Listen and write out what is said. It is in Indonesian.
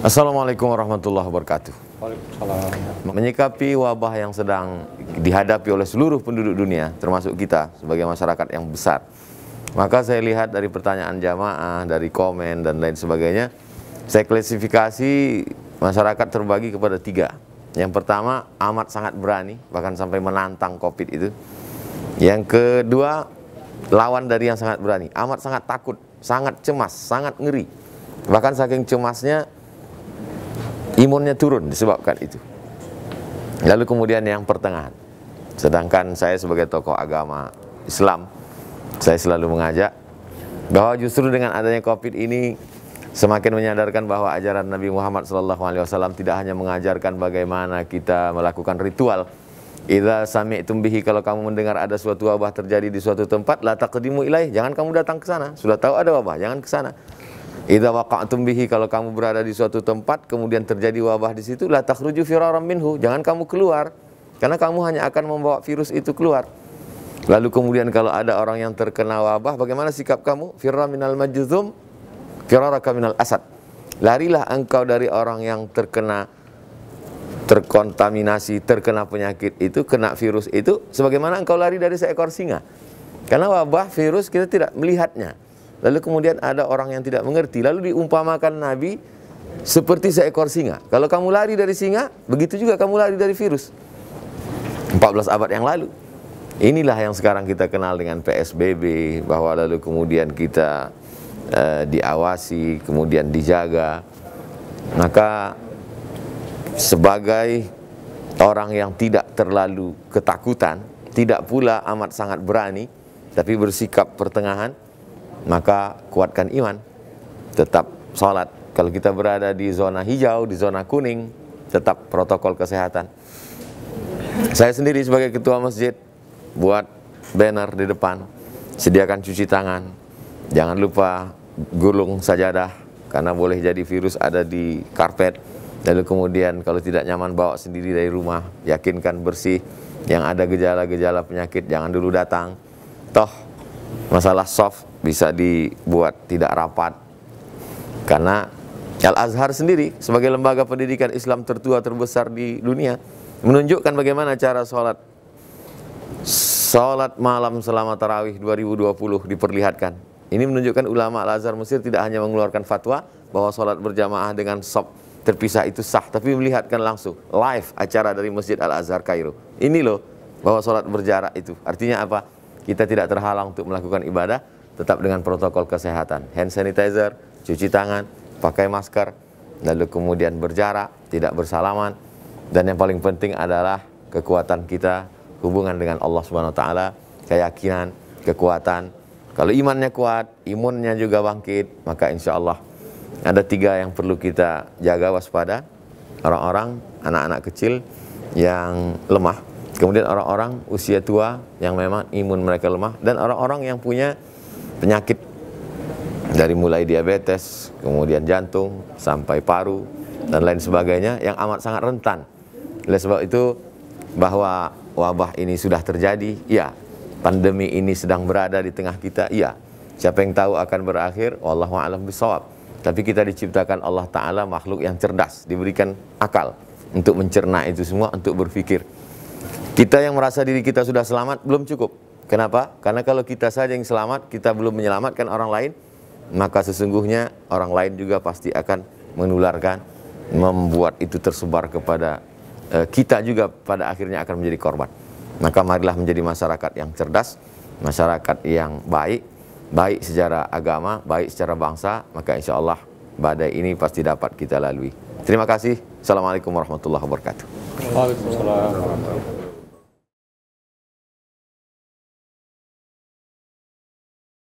Assalamualaikum warahmatullahi wabarakatuh. Waalaikumsalam. Menyikapi wabah yang sedang dihadapi oleh seluruh penduduk dunia, termasuk kita sebagai masyarakat yang besar. Maka saya lihat dari pertanyaan jamaah, dari komen dan lain sebagainya, saya klasifikasi masyarakat terbagi kepada tiga. Yang pertama amat sangat berani, bahkan sampai menantang COVID itu. Yang kedua lawan dari yang sangat berani, amat sangat takut, sangat cemas, sangat ngeri. Bahkan saking cemasnya imunnya turun disebabkan itu. Lalu kemudian yang pertengahan. Sedangkan saya sebagai tokoh agama Islam, saya selalu mengajak bahwa justru dengan adanya Covid ini semakin menyadarkan bahwa ajaran Nabi Muhammad SAW tidak hanya mengajarkan bagaimana kita melakukan ritual. Idza Sami' tumbihi kalau kamu mendengar ada suatu wabah terjadi di suatu tempat la taqdimu ilaih, jangan kamu datang ke sana. Sudah tahu ada wabah, jangan ke sana. Idza waqa'tum kalau kamu berada di suatu tempat kemudian terjadi wabah di situ la takhruju firaran minhu, jangan kamu keluar karena kamu hanya akan membawa virus itu keluar. Lalu kemudian kalau ada orang yang terkena wabah, bagaimana sikap kamu? Firra minal majzum, firaraka minal asad. Larilah engkau dari orang yang terkena terkontaminasi, terkena penyakit itu, kena virus itu sebagaimana engkau lari dari seekor singa. Karena wabah virus kita tidak melihatnya. Lalu kemudian ada orang yang tidak mengerti, lalu diumpamakan Nabi seperti seekor singa. Kalau kamu lari dari singa, begitu juga kamu lari dari virus. 14 abad yang lalu. Inilah yang sekarang kita kenal dengan PSBB, bahwa lalu kemudian kita e, diawasi, kemudian dijaga. Maka sebagai orang yang tidak terlalu ketakutan, tidak pula amat sangat berani, tapi bersikap pertengahan, maka kuatkan iman, tetap sholat. Kalau kita berada di zona hijau, di zona kuning, tetap protokol kesehatan. Saya sendiri sebagai ketua masjid buat banner di depan, sediakan cuci tangan, jangan lupa gulung sajadah karena boleh jadi virus ada di karpet. Lalu kemudian kalau tidak nyaman bawa sendiri dari rumah, yakinkan bersih. Yang ada gejala-gejala penyakit jangan dulu datang. Toh masalah soft bisa dibuat tidak rapat karena Al Azhar sendiri sebagai lembaga pendidikan Islam tertua terbesar di dunia menunjukkan bagaimana cara sholat sholat malam selama tarawih 2020 diperlihatkan. Ini menunjukkan ulama Al Azhar Mesir tidak hanya mengeluarkan fatwa bahwa sholat berjamaah dengan sop terpisah itu sah, tapi melihatkan langsung live acara dari Masjid Al Azhar Kairo. Ini loh bahwa sholat berjarak itu. Artinya apa? Kita tidak terhalang untuk melakukan ibadah, tetap dengan protokol kesehatan. Hand sanitizer, cuci tangan, pakai masker, lalu kemudian berjarak, tidak bersalaman. Dan yang paling penting adalah kekuatan kita, hubungan dengan Allah Subhanahu wa taala, keyakinan, kekuatan. Kalau imannya kuat, imunnya juga bangkit, maka insya Allah ada tiga yang perlu kita jaga waspada. Orang-orang, anak-anak kecil yang lemah, kemudian orang-orang usia tua yang memang imun mereka lemah, dan orang-orang yang punya penyakit dari mulai diabetes, kemudian jantung, sampai paru dan lain sebagainya yang amat sangat rentan. Oleh sebab itu bahwa wabah ini sudah terjadi, ya. Pandemi ini sedang berada di tengah kita, ya. Siapa yang tahu akan berakhir, wallahu a'lam bisawab. Tapi kita diciptakan Allah Ta'ala makhluk yang cerdas, diberikan akal untuk mencerna itu semua, untuk berpikir. Kita yang merasa diri kita sudah selamat, belum cukup Kenapa? Karena kalau kita saja yang selamat, kita belum menyelamatkan orang lain, maka sesungguhnya orang lain juga pasti akan menularkan, membuat itu tersebar kepada eh, kita juga pada akhirnya akan menjadi korban. Maka marilah menjadi masyarakat yang cerdas, masyarakat yang baik, baik secara agama, baik secara bangsa, maka insya Allah badai ini pasti dapat kita lalui. Terima kasih. Assalamualaikum warahmatullahi wabarakatuh. Waalaikumsalam.